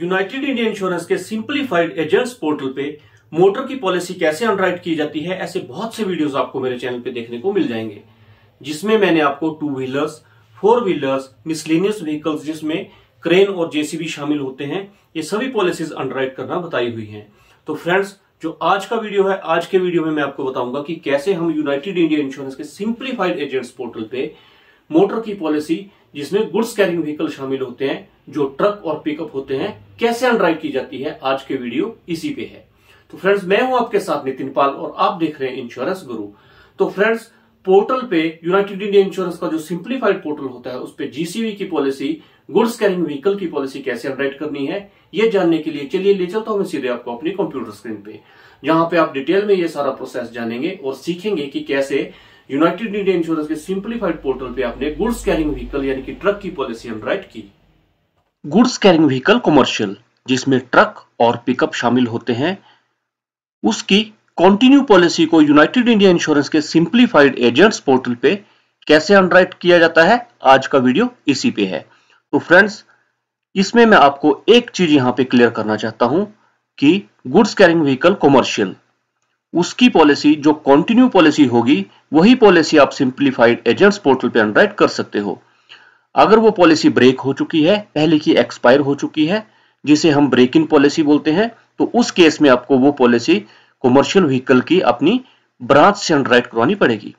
United India insurance के simplified agents portal पे motor की पॉलिसी कैसे अनराइट की जाती है ऐसे बहुत से वीडियोस आपको मेरे चैनल पे देखने को मिल जाएंगे जिसमें मैंने आपको two wheelers four wheelers miscellaneous vehicles जिसमें क्रेन और जेसीबी शामिल होते हैं ये सभी पॉलिसीज अंडरराइट करना बताई हुई है तो फ्रेंड्स जो आज का वीडियो है आज के वीडियो में मैं आपको बताऊंगा कि कैसे हम यूनाइटेड इंडिया इंश्योरेंस के सिंप्लीफाइड एजेंट्स पोर्टल पे मोटर की पॉलिसी जिसमें गुड्स कैरिंग व्हीकल शामिल होते हैं जो ट्रक और पिकअप होते हैं कैसे अनड्राइव की जाती है आज के वीडियो इसी पे है तो फ्रेंड्स मैं हूं आपके साथ नितिन पाल और आप देख रहे हैं इंश्योरेंस गुरु तो फ्रेंड्स पोर्टल पे यूनाइटेड इंडिया इंश्योरेंस का जो सिंप्लीफाइड पोर्टल होता है उस पर जीसीवी की पॉलिसी गुड्स कैरिंग व्हीकल की पॉलिसी कैसे अपडेट करनी है ये जानने के लिए चलिए ले चलता हूं सीधे आपको अपनी कंप्यूटर स्क्रीन पे जहां पे आप डिटेल में ये सारा प्रोसेस जानेंगे और सीखेंगे कि कैसे यूनाइटेड इंडिया इंश्योरेंस के सिंप्लीफाइड पोर्टल पे आपने गुड्स कैरिंग व्हीकल यानी कि ट्रक की पॉलिसी राइट की गुड्स कैरिंग व्हीकल कॉमर्शियल जिसमें ट्रक और पिकअप शामिल होते हैं उसकी कंटिन्यू पॉलिसी को यूनाइटेड इंडिया इंश्योरेंस के सिंप्लीफाइड एजेंट्स पोर्टल पे कैसे अनराइट किया जाता है आज का वीडियो इसी पे है तो फ्रेंड्स इसमें मैं आपको एक चीज यहां पे क्लियर करना चाहता हूं कि गुड्स कैरिंग व्हीकल कॉमर्शियल उसकी पॉलिसी जो कंटिन्यू पॉलिसी होगी वही पॉलिसी आप सिंप्लीफाइड एजेंट्स पोर्टल पे अंडराइट कर सकते हो अगर वो पॉलिसी ब्रेक हो चुकी है पहले की एक्सपायर हो चुकी है जिसे हम ब्रेक इन पॉलिसी बोलते हैं तो उस केस में आपको वो पॉलिसी कॉमर्शियल व्हीकल की अपनी ब्रांच से अंडराइट करवानी पड़ेगी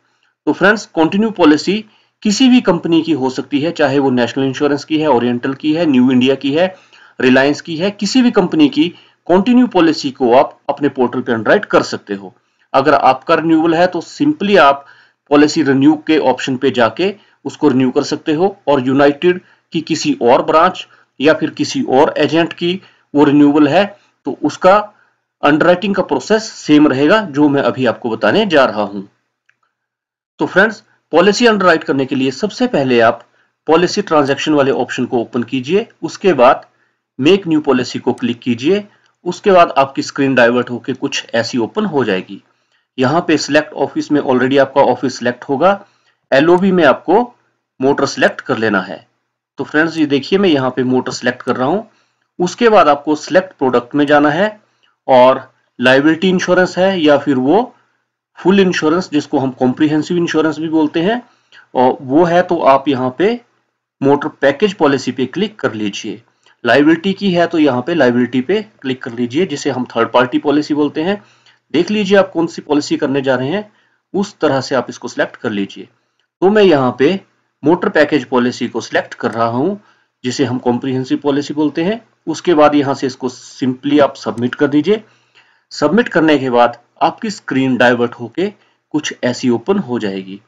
तो फ्रेंड्स कॉन्टिन्यू पॉलिसी किसी भी कंपनी की हो सकती है चाहे वो नेशनल इंश्योरेंस की है ओरिएंटल की है न्यू इंडिया की है रिलायंस की है किसी भी कंपनी की कंटिन्यू पॉलिसी को आप अपने पोर्टल पे अनराइट कर सकते हो अगर आपका रिन्यूअल है तो सिंपली आप पॉलिसी रिन्यू के ऑप्शन पे जाके उसको रिन्यू कर सकते हो और यूनाइटेड की किसी और ब्रांच या फिर किसी और एजेंट की वो रिन्यूअल है तो उसका अंडरराइटिंग का प्रोसेस सेम रहेगा जो मैं अभी आपको बताने जा रहा हूं तो फ्रेंड्स पॉलिसी अंडरराइट करने के लिए सबसे पहले आप पॉलिसी ट्रांजैक्शन वाले ऑप्शन को ओपन कीजिए उसके बाद मेक न्यू पॉलिसी को क्लिक कीजिए उसके बाद आपकी स्क्रीन डाइवर्ट होकर कुछ ऐसी ओपन हो जाएगी यहां पे सिलेक्ट ऑफिस में ऑलरेडी आपका ऑफिस सिलेक्ट होगा एलओबी में आपको मोटर सिलेक्ट कर लेना है तो फ्रेंड्स ये देखिए मैं यहाँ पे मोटर सिलेक्ट कर रहा हूं उसके बाद आपको सिलेक्ट प्रोडक्ट में जाना है और लाइबिलिटी इंश्योरेंस है या फिर वो फुल इंश्योरेंस जिसको हम कॉम्प्रीहेंसिव इंश्योरेंस भी बोलते हैं और वो है तो आप यहाँ पे मोटर पैकेज पॉलिसी पे क्लिक कर लीजिए लाइबिलिटी की है तो यहाँ पे लाइबिलिटी पे क्लिक कर लीजिए जिसे हम थर्ड पार्टी पॉलिसी बोलते हैं देख लीजिए आप कौन सी पॉलिसी करने जा रहे हैं उस तरह से आप इसको सिलेक्ट कर लीजिए तो मैं यहाँ पे मोटर पैकेज पॉलिसी को सिलेक्ट कर रहा हूँ जिसे हम कॉम्प्रीहेंसिव पॉलिसी बोलते हैं उसके बाद यहाँ से इसको सिंपली आप सबमिट कर दीजिए सबमिट करने के बाद आपकी स्क्रीन डाइवर्ट होके कुछ ऐसी ओपन हो जाएगी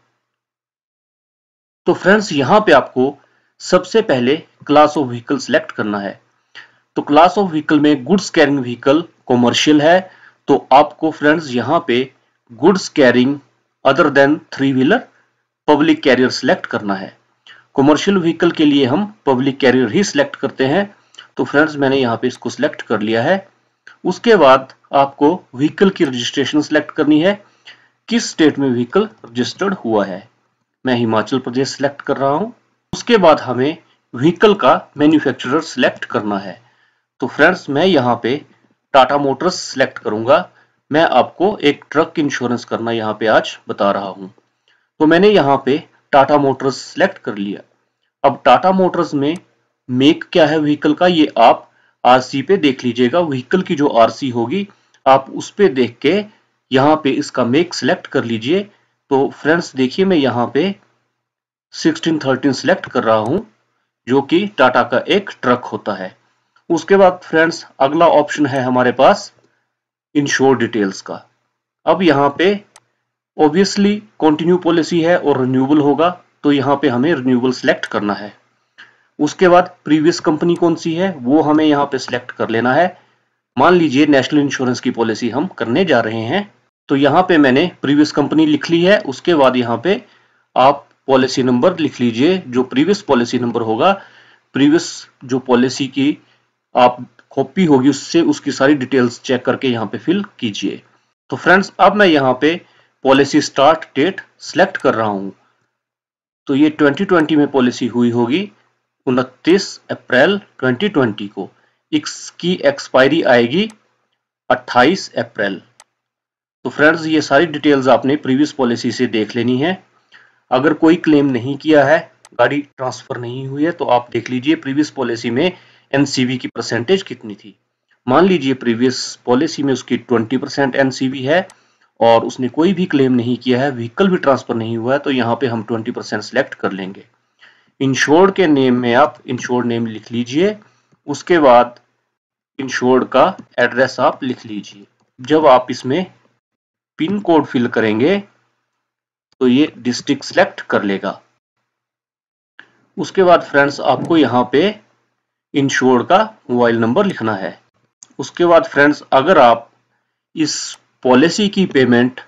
तो फ्रेंड्स यहाँ पे आपको सबसे पहले क्लास ऑफ व्हीकल सिलेक्ट करना है तो क्लास ऑफ व्हीकल में गुड्स कैरिंग व्हीकल कॉमर्शियल है तो आपको फ्रेंड्स यहाँ पे goods carrying other than three wheeler public carrier select करना है कॉमर्शियल व्हीकल के लिए हम पब्लिक कैरियर ही सिलेक्ट करते हैं तो फ्रेंड्स मैंने यहाँ पे इसको सिलेक्ट कर लिया है उसके बाद आपको व्हीकल की रजिस्ट्रेशन सिलेक्ट करनी है किस स्टेट में व्हीकल रजिस्टर्ड हुआ है मैं हिमाचल प्रदेश सिलेक्ट कर रहा हूं उसके बाद हमें व्हीकल का मैन्युफैक्चरर सिलेक्ट करना है तो फ्रेंड्स मैं यहाँ पे टाटा मोटर्स सिलेक्ट करूंगा मैं आपको एक ट्रक इंश्योरेंस करना यहाँ पे आज बता रहा हूँ तो मैंने यहाँ पे टाटा मोटर्स सिलेक्ट कर लिया अब टाटा मोटर्स में मेक क्या है व्हीकल का ये आप आरसी पे देख लीजिएगा व्हीकल की जो आरसी होगी आप उस पर देख के यहाँ पे इसका मेक सिलेक्ट कर लीजिए तो फ्रेंड्स देखिए मैं यहाँ पे 1613 सिलेक्ट कर रहा हूं जो कि टाटा का एक ट्रक होता है उसके बाद फ्रेंड्स अगला ऑप्शन है हमारे पास इंश्योर डिटेल्स का अब यहाँ पे ऑब्वियसली कंटिन्यू पॉलिसी है और रिन्यूबल होगा तो यहाँ पे हमें रिन्यूबल सिलेक्ट करना है उसके बाद प्रीवियस कंपनी कौन सी है वो हमें यहाँ पे सिलेक्ट कर लेना है मान लीजिए नेशनल इंश्योरेंस की पॉलिसी हम करने जा रहे हैं तो यहाँ पे मैंने प्रीवियस कंपनी लिख ली है उसके बाद यहाँ पे आप पॉलिसी नंबर लिख लीजिए जो प्रीवियस पॉलिसी नंबर होगा प्रीवियस जो पॉलिसी की आप कॉपी होगी उससे उसकी सारी डिटेल्स चेक करके यहाँ पे फिल कीजिए तो फ्रेंड्स अब मैं यहाँ पे पॉलिसी स्टार्ट डेट सेलेक्ट कर रहा हूँ तो ये 2020 में पॉलिसी हुई होगी उनतीस अप्रैल 2020 को इसकी एक्सपायरी आएगी 28 अप्रैल तो फ्रेंड्स ये सारी डिटेल्स आपने प्रीवियस पॉलिसी से देख लेनी है अगर कोई क्लेम नहीं किया है गाड़ी ट्रांसफर नहीं हुई है तो आप देख लीजिए प्रीवियस पॉलिसी में एनसीवी की परसेंटेज कितनी थी मान लीजिए प्रीवियस पॉलिसी में उसकी 20 परसेंट एनसीवी है और उसने कोई भी क्लेम नहीं किया है व्हीकल भी ट्रांसफर नहीं हुआ है तो यहाँ पे हम 20 परसेंट सेलेक्ट कर लेंगे इंश्योर्ड के नेम में आप इंश्योर्ड नेम लिख लीजिए उसके बाद इंश्योर्ड का एड्रेस आप लिख लीजिए जब आप इसमें पिन कोड फिल करेंगे तो ये डिस्ट्रिक्ट सेलेक्ट कर लेगा उसके बाद फ्रेंड्स आपको यहाँ पे इंश्योर का मोबाइल नंबर लिखना है उसके बाद फ्रेंड्स अगर आप इस पॉलिसी की पेमेंट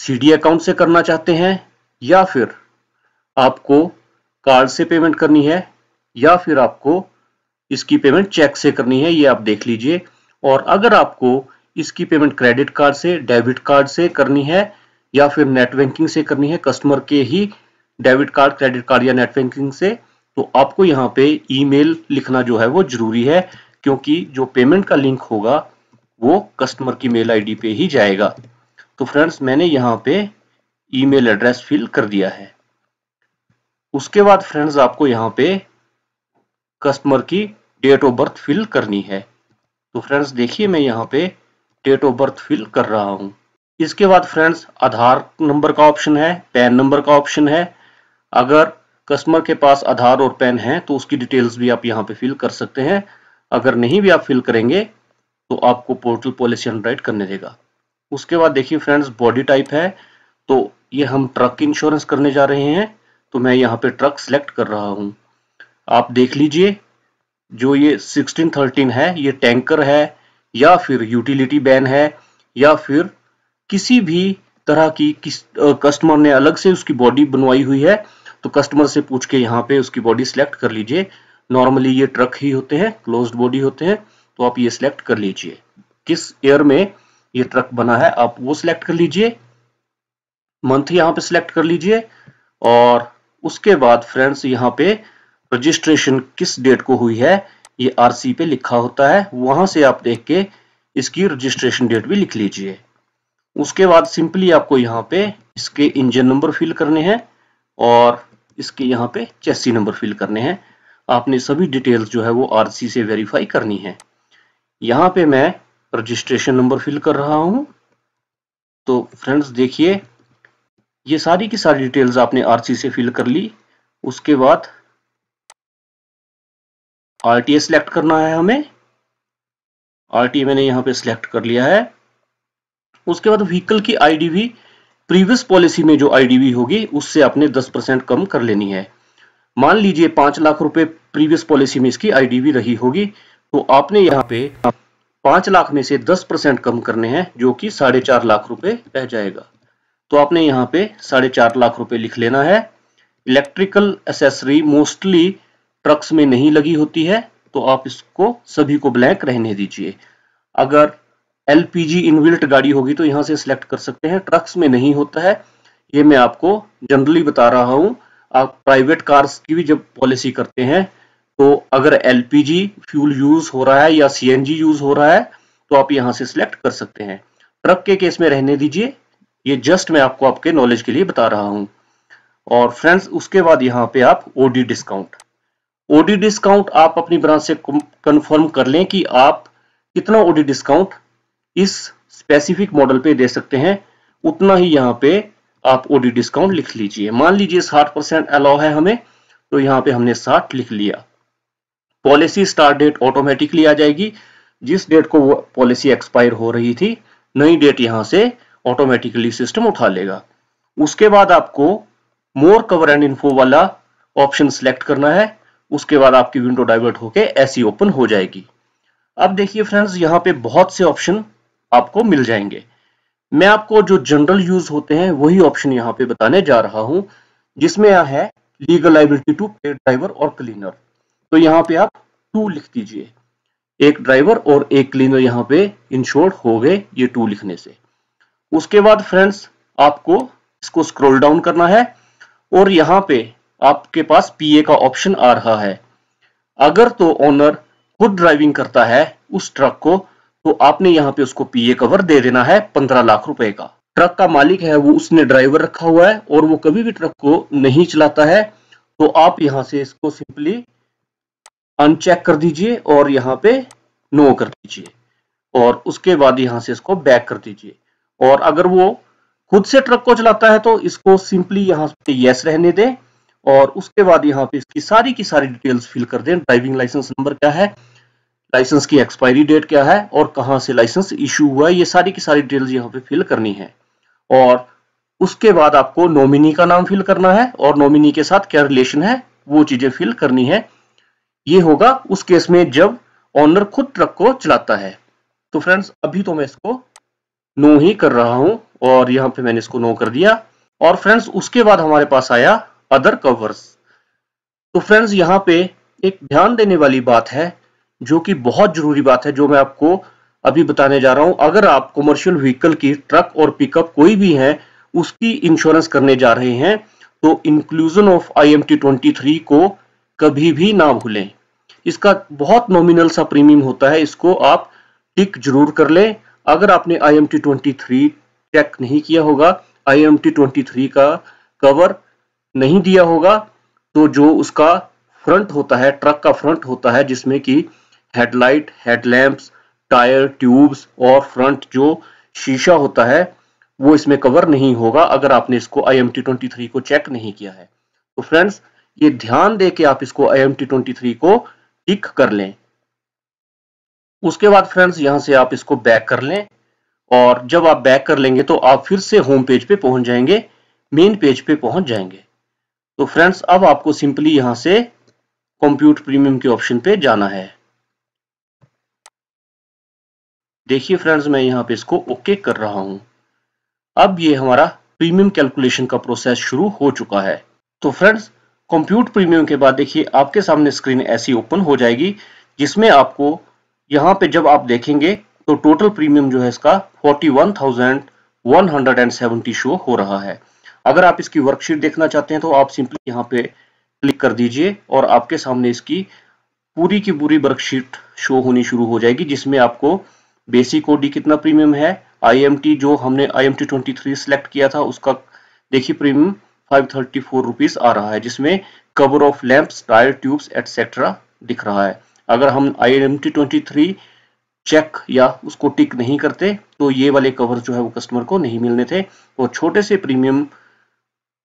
सी अकाउंट से करना चाहते हैं या फिर आपको कार्ड से पेमेंट करनी है या फिर आपको इसकी पेमेंट चेक से करनी है ये आप देख लीजिए और अगर आपको इसकी पेमेंट क्रेडिट कार्ड से डेबिट कार्ड से करनी है या फिर नेट बैंकिंग से करनी है कस्टमर के ही डेबिट कार्ड क्रेडिट कार्ड या नेट बैंकिंग से तो आपको यहाँ पे ईमेल लिखना जो है वो जरूरी है क्योंकि जो पेमेंट का लिंक होगा वो कस्टमर की मेल आईडी पे ही जाएगा तो फ्रेंड्स मैंने यहाँ पे ईमेल एड्रेस फिल कर दिया है उसके बाद फ्रेंड्स आपको यहाँ पे कस्टमर की डेट ऑफ बर्थ फिल करनी है तो फ्रेंड्स देखिए मैं यहाँ पे डेट ऑफ बर्थ फिल कर रहा हूँ इसके बाद फ्रेंड्स आधार नंबर का ऑप्शन है पैन नंबर का ऑप्शन है अगर कस्टमर के पास आधार और पैन है तो उसकी डिटेल्स भी आप यहाँ पे फिल कर सकते हैं अगर नहीं भी आप फिल करेंगे तो आपको पोर्टल पॉलिसी अनराइट करने देगा उसके बाद देखिए फ्रेंड्स बॉडी टाइप है तो ये हम ट्रक इंश्योरेंस करने जा रहे हैं तो मैं यहाँ पे ट्रक सेलेक्ट कर रहा हूँ आप देख लीजिए जो ये 1613 है ये टैंकर है या फिर यूटिलिटी बैन है या फिर किसी भी तरह की किस कस्टमर ने अलग से उसकी बॉडी बनवाई हुई है तो कस्टमर से पूछ के यहाँ पे उसकी बॉडी सिलेक्ट कर लीजिए नॉर्मली ये ट्रक ही होते हैं क्लोज्ड बॉडी होते हैं तो आप ये सिलेक्ट कर लीजिए किस ईयर में ये ट्रक बना है आप वो सिलेक्ट कर लीजिए मंथ यहाँ पे सिलेक्ट कर लीजिए और उसके बाद फ्रेंड्स यहाँ पे रजिस्ट्रेशन किस डेट को हुई है ये आरसी पे लिखा होता है वहां से आप देख के इसकी रजिस्ट्रेशन डेट भी लिख लीजिए उसके बाद सिंपली आपको यहाँ पे इसके इंजन नंबर फिल करने हैं और इसके यहाँ पे चेसी नंबर फिल करने हैं आपने सभी डिटेल्स जो है वो आरसी से वेरीफाई करनी है यहाँ पे मैं रजिस्ट्रेशन नंबर फिल कर रहा हूँ तो फ्रेंड्स देखिए ये सारी की सारी डिटेल्स आपने आर से फिल कर ली उसके बाद आर टी सिलेक्ट करना है हमें आर मैंने यहाँ पे सिलेक्ट कर लिया है उसके बाद व्हीकल की आईडीवी प्रीवियस पॉलिसी में जो आईडीवी होगी उससे आपने 10 परसेंट कम कर लेनी है मान लीजिए पांच लाख रुपए प्रीवियस पॉलिसी में इसकी आईडीवी रही होगी तो आपने यहाँ पे पांच लाख में से दस परसेंट कम करने हैं जो कि साढ़े चार लाख रुपए रह जाएगा तो आपने यहाँ पे साढ़े चार लाख रुपए लिख लेना है इलेक्ट्रिकल एसेसरी मोस्टली ट्रक्स में नहीं लगी होती है तो आप इसको सभी को ब्लैंक रहने दीजिए अगर एलपीजी इनविल्ट गाड़ी होगी तो यहाँ से सिलेक्ट कर सकते हैं ट्रक्स में नहीं होता है ये मैं आपको जनरली बता रहा हूं आप प्राइवेट कार्स की भी जब पॉलिसी करते हैं तो अगर L P G fuel use हो रहा है या सी एन जी यूज़ हो रहा है तो आप यहाँ से सिलेक्ट कर सकते हैं ट्रक के केस में रहने दीजिए ये जस्ट मैं आपको आपके नॉलेज के लिए बता रहा हूँ और फ्रेंड्स उसके बाद यहाँ पे आप ओडी डिस्काउंट ओडी डिस्काउंट आप अपनी ब्रांच से कंफर्म कर लें कि आप कितना ओडी डिस्काउंट इस स्पेसिफिक मॉडल पे दे सकते हैं उतना ही यहाँ पे आप ओडी डिस्काउंट लिख लीजिए मान लीजिए साठ परसेंट अलाउ है हमें तो यहाँ पे हमने साठ लिख लिया पॉलिसी स्टार्ट डेट ऑटोमेटिकली आ जाएगी जिस डेट को पॉलिसी एक्सपायर हो रही थी नई डेट यहाँ से ऑटोमेटिकली सिस्टम उठा लेगा उसके बाद आपको मोर कवर एंड इन्फो वाला ऑप्शन सिलेक्ट करना है उसके बाद आपकी विंडो डाइवर्ट होके ऐसी ओपन हो जाएगी अब देखिए फ्रेंड्स यहाँ पे बहुत से ऑप्शन आपको मिल जाएंगे मैं आपको जो जनरल यूज होते हैं वही ऑप्शन यहाँ पे बताने जा रहा हूं जिसमें यहाँ है legal liability to pay driver और क्लीनर तो यहाँ पे आप टू लिख दीजिए एक ड्राइवर और एक क्लीनर यहाँ पे इंश्योर्ड हो गए ये टू लिखने से उसके बाद फ्रेंड्स आपको इसको स्क्रॉल डाउन करना है और यहाँ पे आपके पास पीए का ऑप्शन आ रहा है अगर तो ओनर खुद ड्राइविंग करता है उस ट्रक को तो आपने यहाँ पे उसको पीए कवर दे देना है पंद्रह लाख रुपए का ट्रक का मालिक है वो उसने ड्राइवर रखा हुआ है और वो कभी भी ट्रक को नहीं चलाता है तो आप यहाँ से इसको सिंपली अनचेक कर दीजिए और यहाँ पे नो कर दीजिए और उसके बाद यहाँ से इसको बैक कर दीजिए और अगर वो खुद से ट्रक को चलाता है तो इसको सिंपली यहाँ पे यस रहने दें और उसके बाद यहाँ पे इसकी सारी की सारी डिटेल्स फिल कर दें ड्राइविंग लाइसेंस नंबर क्या है लाइसेंस की एक्सपायरी डेट क्या है और कहाँ से लाइसेंस इशू हुआ है ये सारी की सारी डिटेल्स यहाँ पे फिल करनी है और उसके बाद आपको नॉमिनी का नाम फिल करना है और नॉमिनी के साथ क्या रिलेशन है वो चीजें फिल करनी है ये होगा उस केस में जब ऑनर खुद ट्रक को चलाता है तो फ्रेंड्स अभी तो मैं इसको नो ही कर रहा हूं और यहां पे मैंने इसको नो कर दिया और फ्रेंड्स उसके बाद हमारे पास आया अदर कवर्स तो फ्रेंड्स यहाँ पे एक ध्यान देने वाली बात है जो कि बहुत जरूरी बात है जो मैं आपको अभी बताने जा रहा हूं अगर आप कमर्शियल व्हीकल की ट्रक और पिकअप कोई भी है उसकी इंश्योरेंस करने जा रहे हैं तो inclusion of I M T को कभी भी ना भूलें इसका बहुत नॉमिनल सा प्रीमियम होता है इसको आप टिक जरूर कर लें अगर आपने आई एम चेक नहीं किया होगा आई एम का कवर नहीं दिया होगा तो जो उसका फ्रंट होता है ट्रक का फ्रंट होता है जिसमें कि हेडलाइट हेडलैम्प्स टायर ट्यूब्स और फ्रंट जो शीशा होता है वो इसमें कवर नहीं होगा अगर आपने इसको I M T twenty three को चेक नहीं किया है तो फ्रेंड्स ये ध्यान दे के आप इसको I M T twenty three को टिक कर लें उसके बाद फ्रेंड्स यहां से आप इसको बैक कर लें और जब आप बैक कर लेंगे तो आप फिर से होम पेज पे पहुंच जाएंगे मेन पेज पे पहुंच जाएंगे तो फ्रेंड्स अब आपको सिंपली यहां से कंप्यूट प्रीमियम के ऑप्शन पे जाना है देखिए फ्रेंड्स मैं यहाँ पे इसको ओके कर रहा हूँ अब ये हमारा प्रीमियम कैलकुलेशन का प्रोसेस शुरू हो चुका है तो फ्रेंड्स कंप्यूट प्रीमियम के बाद देखिए आपके सामने स्क्रीन ऐसी ओपन हो जाएगी जिसमें आपको यहाँ पे जब आप देखेंगे तो टोटल प्रीमियम जो है इसका 41,170 शो हो रहा है अगर आप इसकी वर्कशीट देखना चाहते हैं तो आप सिंपली यहाँ पे क्लिक कर दीजिए और आपके सामने इसकी पूरी की पूरी वर्कशीट शो होनी शुरू हो जाएगी जिसमें आपको बेसिक ओडी कितना प्रीमियम है आईएमटी जो हमने आईएमटी 23 सिलेक्ट किया था उसका देखिए premium five thirty four rupees आ रहा है जिसमें cover of lamps tyre tubes etcetera दिख रहा है अगर हम I M T twenty three check या उसको टिक नहीं करते तो ये वाले कवर जो है वो कस्टमर को नहीं मिलने थे और छोटे से प्रीमियम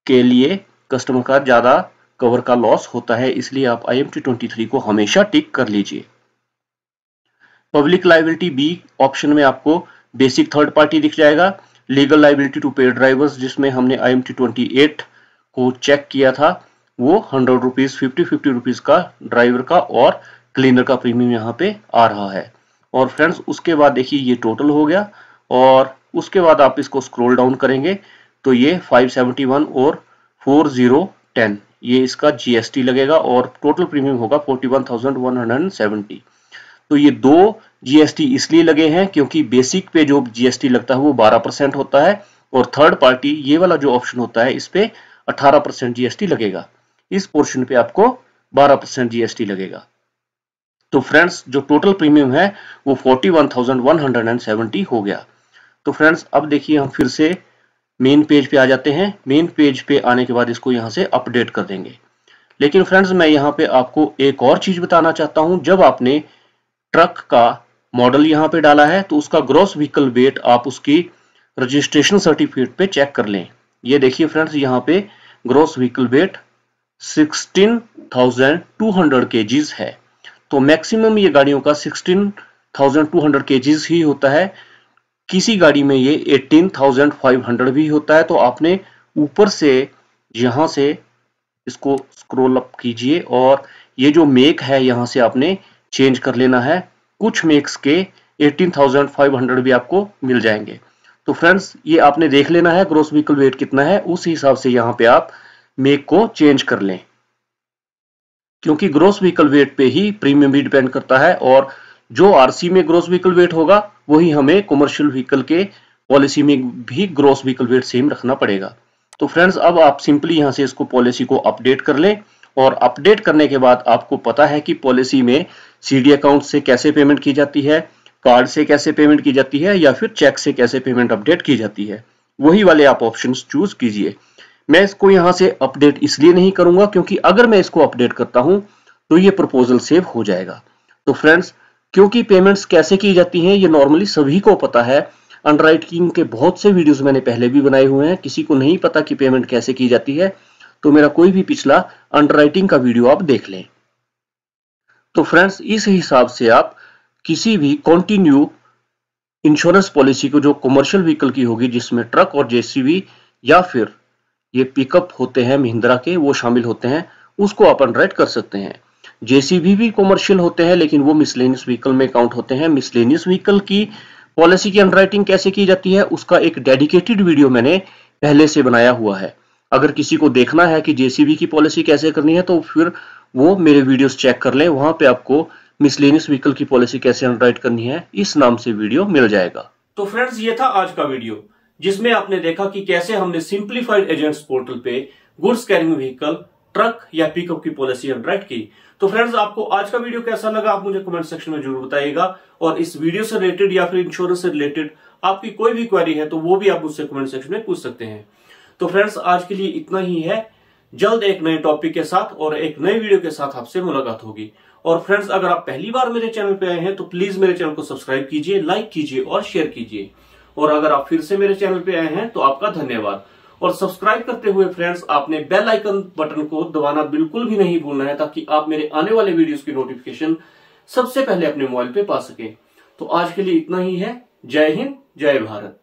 के लिए कस्टमर का ज़्यादा कवर का लॉस होता है इसलिए आप I M T twenty three को हमेशा टिक कर लीजिए पब्लिक लाइबिलिटी बी ऑप्शन में आपको बेसिक थर्ड पार्टी दिख जाएगा legal liability to pay drivers जिसमें हमने I M T twenty eight को चेक किया था वो hundred rupees fifty fifty rupees का ड्राइवर का और क्लीनर का प्रीमियम यहाँ पे आ रहा है और फ्रेंड्स उसके बाद देखिए ये टोटल हो गया और उसके बाद आप इसको स्क्रोल डाउन करेंगे तो ये 571 और 4010 ये इसका जीएसटी लगेगा और टोटल प्रीमियम होगा 41,170 तो ये दो जीएसटी इसलिए लगे हैं क्योंकि बेसिक पे जो जीएसटी लगता है वो 12 परसेंट होता है और थर्ड पार्टी ये वाला जो ऑप्शन होता है इस पे 18 परसेंट जीएसटी लगेगा इस पोर्शन पे आपको 12 परसेंट जीएसटी लगेगा तो फ्रेंड्स जो टोटल प्रीमियम है वो 41,170 हो गया तो फ्रेंड्स अब देखिए हम फिर से मेन पेज पे आ जाते हैं मेन पेज पे आने के बाद इसको यहाँ से अपडेट कर देंगे लेकिन फ्रेंड्स मैं यहाँ पे आपको एक और चीज बताना चाहता हूं जब आपने ट्रक का मॉडल यहाँ पे डाला है तो उसका ग्रॉस व्हीकल वेट आप उसकी रजिस्ट्रेशन सर्टिफिकेट पे चेक कर लें ये देखिए फ्रेंड्स यहाँ पे ग्रॉस व्हीकल वेट 16,200 केजीज है तो मैक्सिमम ये गाड़ियों का 16,200 केजीज ही होता है किसी गाड़ी में ये 18,500 भी होता है तो आपने ऊपर से यहां से इसको स्क्रोल अप कीजिए और ये जो मेक है यहाँ से आपने चेंज कर लेना है कुछ मेक्स के 18,500 भी आपको मिल जाएंगे तो फ्रेंड्स ये आपने देख लेना है ग्रोस व्हीकल वेट कितना है उस हिसाब से यहां पे आप मेक को चेंज कर लें क्योंकि ग्रोस व्हीकल वेट पे ही प्रीमियम भी डिपेंड करता है और जो आरसी में ग्रोस व्हीकल वेट होगा वही हमें कमर्शियल व्हीकल के पॉलिसी में भी ग्रोस व्हीकल वेट सेम रखना पड़ेगा तो फ्रेंड्स अब आप सिंपली यहां से इसको पॉलिसी को अपडेट कर लें और अपडेट करने के बाद आपको पता है कि पॉलिसी में सीडी अकाउंट से कैसे पेमेंट की जाती है कार्ड से कैसे पेमेंट की जाती है या फिर चेक से कैसे पेमेंट अपडेट की जाती है वही वाले आप ऑप्शन चूज कीजिए मैं इसको यहां से अपडेट इसलिए नहीं करूंगा क्योंकि अगर मैं इसको अपडेट करता हूं तो ये प्रपोजल सेव हो जाएगा तो फ्रेंड्स क्योंकि पेमेंट्स कैसे की जाती हैं ये नॉर्मली सभी को पता है अंडर के बहुत से वीडियोस मैंने पहले भी बनाए हुए हैं किसी को नहीं पता कि पेमेंट कैसे की जाती है तो मेरा कोई भी पिछला अंडरराइटिंग का वीडियो आप देख लें तो फ्रेंड्स इस हिसाब से आप किसी भी कॉन्टिन्यू इंश्योरेंस पॉलिसी को जो कमर्शियल व्हीकल की होगी जिसमें ट्रक और जेसीबी या फिर ये पिकअप होते हैं महिंद्रा के वो शामिल होते हैं उसको आप अंडराइट कर सकते हैं जेसीबी भी कॉमर्शियल होते हैं लेकिन वो मिसलेनियस व्हीकल में काउंट होते हैं मिसलेनियस व्हीकल की पॉलिसी की अनराइटिंग कैसे की जाती है उसका एक डेडिकेटेड वीडियो मैंने पहले से बनाया हुआ है अगर किसी को देखना है कि जेसीबी की पॉलिसी कैसे करनी है तो फिर वो मेरे वीडियोस चेक कर लें वहां पे आपको मिसलेनियस व्हीकल की पॉलिसी कैसे अंडरराइट करनी है इस नाम से वीडियो मिल जाएगा तो फ्रेंड्स ये था आज का वीडियो जिसमें आपने देखा कि कैसे हमने सिंप्लीफाइड एजेंट्स पोर्टल पे गुड्स कैरिंग व्हीकल ट्रक या पिकअप की पॉलिसी अंडरराइट की तो फ्रेंड्स आपको आज का वीडियो कैसा लगा आप मुझे कमेंट सेक्शन में जरूर बताइएगा और इस वीडियो से रिलेटेड या फिर इंश्योरेंस से रिलेटेड आपकी कोई भी क्वेरी है तो वो भी आप मुझसे कमेंट सेक्शन में पूछ सकते हैं तो फ्रेंड्स आज के लिए इतना ही है जल्द एक नए टॉपिक के साथ और एक नए वीडियो के साथ आपसे मुलाकात होगी और फ्रेंड्स अगर आप पहली बार मेरे चैनल पे आए हैं तो प्लीज मेरे चैनल को सब्सक्राइब कीजिए लाइक कीजिए और शेयर कीजिए और अगर आप फिर से मेरे चैनल पे आए हैं तो आपका धन्यवाद और सब्सक्राइब करते हुए फ्रेंड्स आपने बेल आइकन बटन को दबाना बिल्कुल भी नहीं भूलना है ताकि आप मेरे आने वाले वीडियोस की नोटिफिकेशन सबसे पहले अपने मोबाइल पे पा सके तो आज के लिए इतना ही है जय हिंद जय भारत